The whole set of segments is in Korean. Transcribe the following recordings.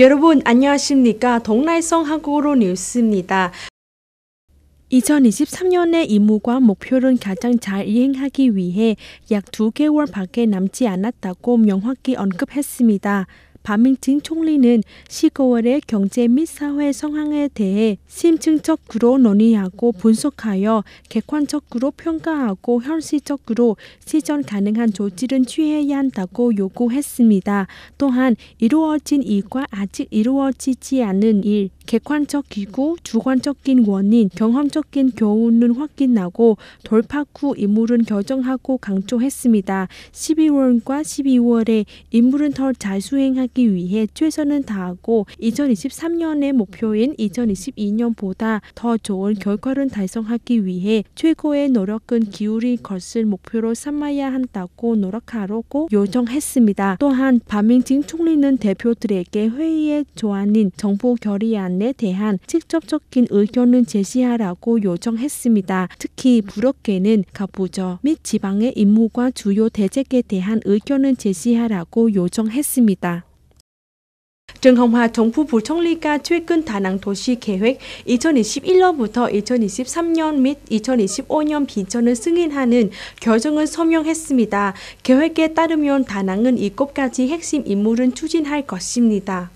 여러분 안녕하십니까? 동라이성 한국어로 뉴스입니다. 2023년의 임무과 목표를 가장 잘 이행하기 위해 약 2개월밖에 남지 않았다고 명확히 언급했습니다. 바밍튼 총리는 1 0월의 경제 및 사회 상황에 대해 심층적으로 논의하고 분석하여 객관적으로 평가하고 현실적으로 실현 가능한 조치를 취해야 한다고 요구했습니다. 또한 이루어진 일과 아직 이루어지지 않은 일, 객관적 기구, 주관적인 원인, 경험적인 교훈은 확인하고 돌파후 인물은 결정하고 강조했습니다. 12월과 12월에 인물은 더 잘 수행하기 위해 최선을 다하고 2023년의 목표인 2022년보다 더 좋은 결과를 달성하기 위해 최고의 노력은 기울일 것을 목표로 삼아야 한다고 노력하라고 요청했습니다. 또한 바밍징 총리는 대표들에게 회의의 조안인 정보 결의안 안에 대한 직접적인 의견을 제시하라고 요청했습니다. 특히 부럽게는 가부저 및 지방의 임무과 주요 대책에 대한 의견을 제시하라고 요청했습니다. t r ầ 정부 부총리가 최근 다낭 도시 계획 2021년부터 2023년 및 2025년 비전을 승인하는 결정을 서명했습니다. 계획에 따르면 다낭은 7가지 핵심 인물을 추진할 것입니다.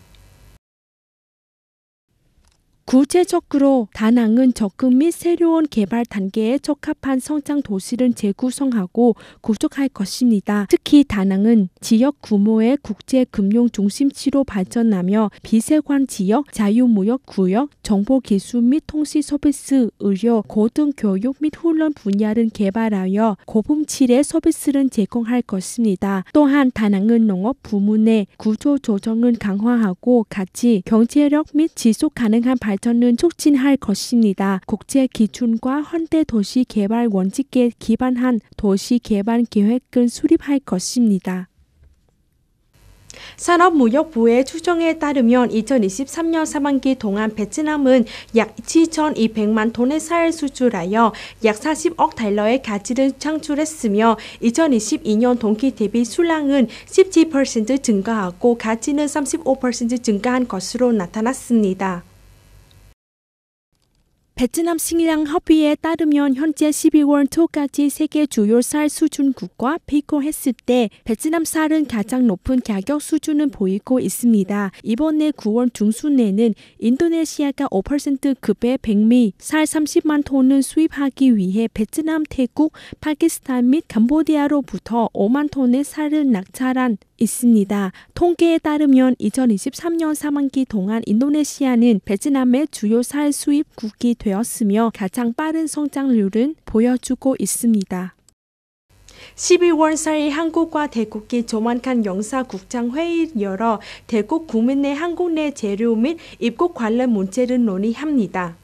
구체적으로 다낭은 적금 및 새로운 개발 단계에 적합한 성장 도시를 재구성하고 구축할 것입니다. 특히 다낭은 지역 규모의 국제 금융 중심지로 발전하며 비세관 지역, 자유무역 구역, 정보 기술 및 통신 서비스, 의료, 고등교육 및 훈련 분야를 개발하여 고품질의 서비스를 제공할 것입니다. 또한 다낭은 농업 부문의 구조 조정을 강화하고 같이 경제력 및 지속 가능한 발 발전을 촉진할 것입니다. 국제 기준과 현대 도시 개발 원칙에 기반한 도시 개발 계획을 수립할 것입니다. 산업무역부의 추정에 따르면 2023년 상반기 동안 베트남은 약 7,200만 톤의 쌀 수출하여 약 40억 달러의 가치를 창출했으며 2022년 동기 대비 수량은 17% 증가하고 가치는 35% 증가한 것으로 나타났습니다. 베트남 식량 협의에 따르면 현재 12월 초까지 세계 주요 쌀 수준국과 비교했을 때 베트남 쌀은 가장 높은 가격 수준을 보이고 있습니다. 이번에 9월 중순에는 인도네시아가 5% 급의 백미 쌀 30만 톤을 수입하기 위해 베트남, 태국, 파키스탄 및 캄보디아로부터 5만 톤의 쌀을 낙찰한 있습니다. 통계에 따르면 2023년 3학기 동안 인도네시아는 베트남의 주요 살 수입국이 되었으며 가장 빠른 성장률은 보여주고 있습니다. 11월 4일 한국과 대국이 조만간 영사국장 회의를 열어 대국 국민 내 한국 내 재료 및 입국 관련 문제를 논의합니다.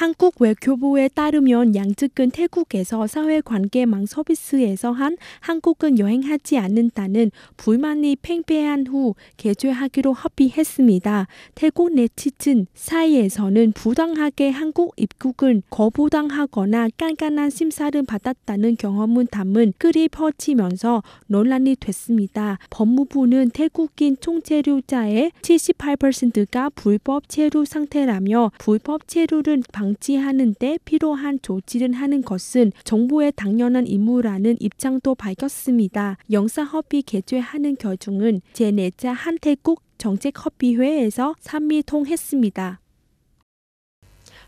한국 외교부에 따르면 양측은 태국에서 사회관계망 서비스에서 한 한국은 여행하지 않는다는 불만이 팽배한 후 개최하기로 합의했습니다. 태국 네티즌 사이에서는 부당하게 한국 입국을 거부당하거나 깐깐한 심사를 받았다는 경험은 담은 글이 퍼지면서 논란이 됐습니다. 법무부는 태국인 총체류자의 78%가 불법 체류 상태라며 불법 체류를 방 방치하는 데 필요한 조치를 하는 것은 정부의 당연한 임무라는 입장도 밝혔습니다. 영사협의 개최하는 결정은 제4차 한태국 정책협의회에서 산미 통했습니다.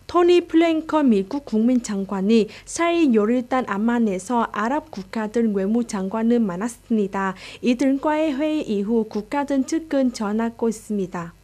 토니 플랭컨 미국 국민장관이 사이 요일단 암만에서 아랍 국가들 외무장관을 만났습니다. 이들과의 회의 이후 국가들 측근 전하고 있습니다.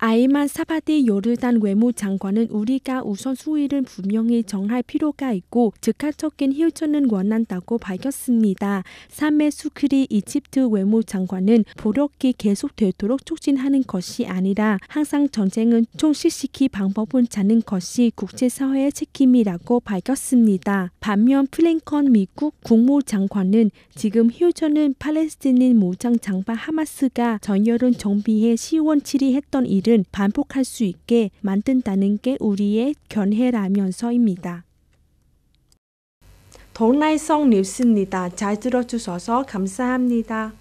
아이만 사바디 요르단 외무장관은 우리가 우선수위를 분명히 정할 필요가 있고 즉각적인 힐전은 원한다고 밝혔습니다. 3회 수크리 이집트 외무장관은 보력기 계속되도록 촉진하는 것이 아니라 항상 전쟁은 총실시키 방법을 찾는 것이 국제사회의 책임이라고 밝혔습니다. 반면 플랭컨 미국 국무장관은 지금 힐전은 팔레스틴인 무장 장바 하마스가 전열은 정비해 시원 치리했던 일을 일을 반복할 수 있게 만든다는 게 우리의 견해라면서입니다. 동라이성 뉴스입니다. 잘 들어주셔서 감사합니다.